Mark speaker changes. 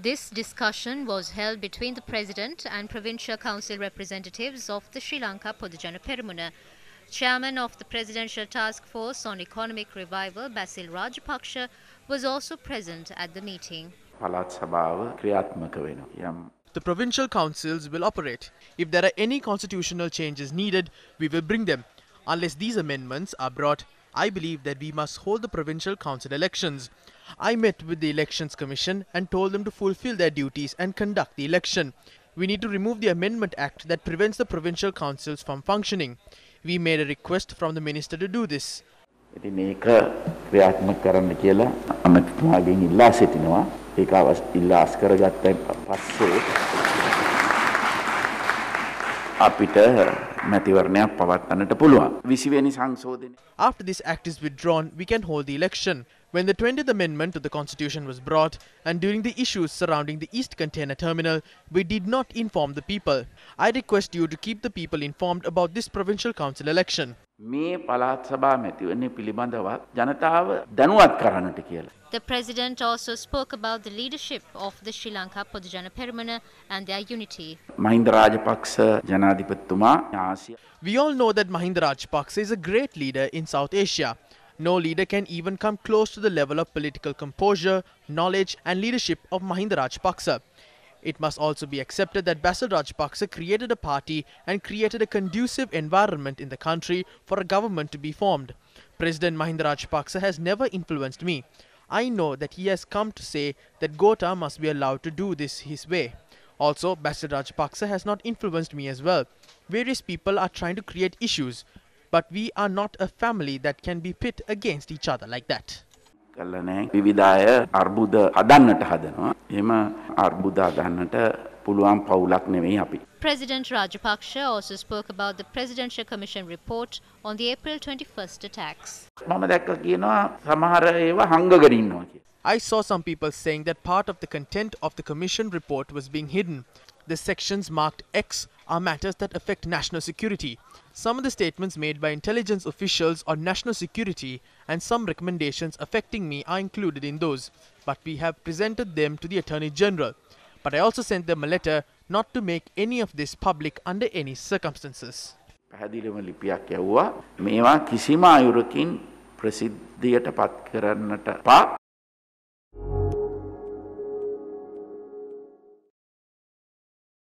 Speaker 1: This discussion was held between the President and Provincial Council representatives of the Sri Lanka Podujana Perumuna. Chairman of the Presidential Task Force on Economic Revival, Basil Rajapaksha, was also present at the meeting.
Speaker 2: The
Speaker 3: provincial councils will operate. If there are any constitutional changes needed, we will bring them, unless these amendments are brought I believe that we must hold the provincial council elections. I met with the Elections Commission and told them to fulfill their duties and conduct the election. We need to remove the Amendment Act that prevents the provincial councils from functioning. We made a request from the minister to do this.
Speaker 2: අපිට මැතිවරණයක් පවත්වන්නට පුළුවන්. 20 වෙනි සංශෝධනය After this act is
Speaker 3: withdrawn, we can hold the election. when the 20th Amendment to the Constitution was brought and during the issues surrounding the East Container Terminal, we did not inform the people. I request you to keep the people
Speaker 2: informed about this provincial council election. The
Speaker 1: president also spoke about the leadership of the Sri Lanka Podujana Peramana and their unity.
Speaker 2: We
Speaker 3: all know that Mahinda Rajapaksa is a great leader in South Asia. No leader can even come close to the level of political composure, knowledge and leadership of Mahinda Rajapaksa. It must also be accepted that Basil Rajapaksa created a party and created a conducive environment in the country for a government to be formed. President Mahinda Rajapaksa has never influenced me. I know that he has come to say that Gota must be allowed to do this his way. Also, Basil Rajapaksa has not influenced me as well. Various people are trying to create issues. But we are not a family that can be pit
Speaker 1: against each other like that. President Rajapaksha also spoke about the Presidential Commission report on the April 21st attacks.
Speaker 3: I saw some people saying that part of the content of the Commission report was being hidden. The sections marked X are matters that affect national security. Some of the statements made by intelligence officials on national security and some recommendations affecting me are included in those, but we have presented them to the Attorney General. But I also sent them a letter not to make any of this public under any circumstances.
Speaker 2: ලිපියක් යව්වා මේවා කිසිම
Speaker 1: ප්‍රසිද්ධියට පත් කරන්නට පා